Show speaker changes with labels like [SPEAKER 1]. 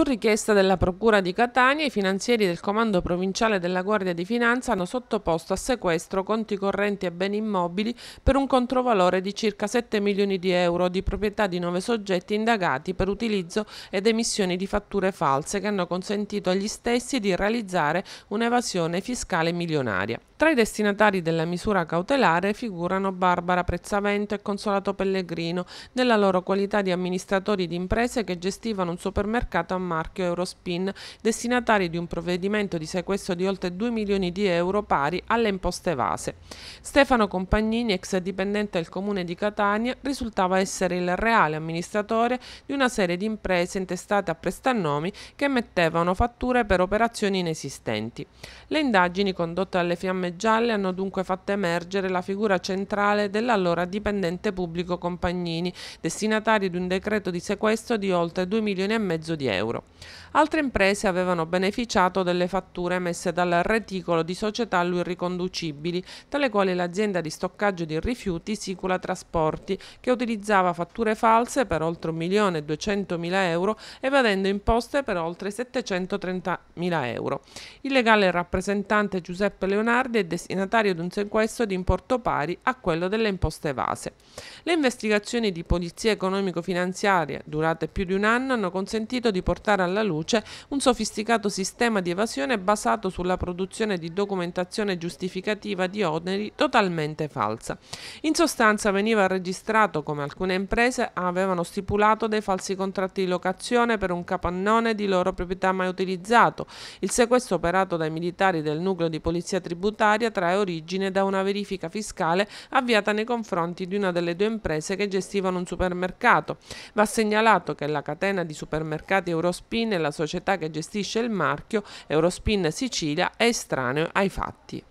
[SPEAKER 1] Su richiesta della Procura di Catania, i finanzieri del Comando Provinciale della Guardia di Finanza hanno sottoposto a sequestro conti correnti e beni immobili per un controvalore di circa 7 milioni di euro di proprietà di nove soggetti indagati per utilizzo ed emissioni di fatture false che hanno consentito agli stessi di realizzare un'evasione fiscale milionaria. Tra i destinatari della misura cautelare figurano Barbara Prezzavento e Consolato Pellegrino, nella loro qualità di amministratori di imprese che gestivano un supermercato a marchio Eurospin, destinatari di un provvedimento di sequestro di oltre 2 milioni di euro pari alle imposte evase. Stefano Compagnini, ex dipendente del comune di Catania, risultava essere il reale amministratore di una serie di imprese intestate a prestannomi che mettevano fatture per operazioni inesistenti. Le indagini condotte alle fiamme piattaforme gialle hanno dunque fatto emergere la figura centrale dell'allora dipendente pubblico Compagnini, destinatario di un decreto di sequestro di oltre 2 milioni e mezzo di euro. Altre imprese avevano beneficiato delle fatture emesse dal reticolo di società a lui riconducibili, tra le quali l'azienda di stoccaggio di rifiuti Sicula Trasporti, che utilizzava fatture false per oltre 1.200.000 euro, evadendo imposte per oltre 730.000 euro. Il legale rappresentante Giuseppe Leonardi è destinatario di un sequestro di importo pari a quello delle imposte evase. Le investigazioni di polizia economico-finanziaria, durate più di un anno, hanno consentito di portare alla luce luce un sofisticato sistema di evasione basato sulla produzione di documentazione giustificativa di oneri totalmente falsa. In sostanza veniva registrato come alcune imprese avevano stipulato dei falsi contratti di locazione per un capannone di loro proprietà mai utilizzato. Il sequestro operato dai militari del nucleo di polizia tributaria trae origine da una verifica fiscale avviata nei confronti di una delle due imprese che gestivano un supermercato. Va segnalato che la catena di supermercati Eurospin e la la società che gestisce il marchio Eurospin Sicilia è estraneo ai fatti.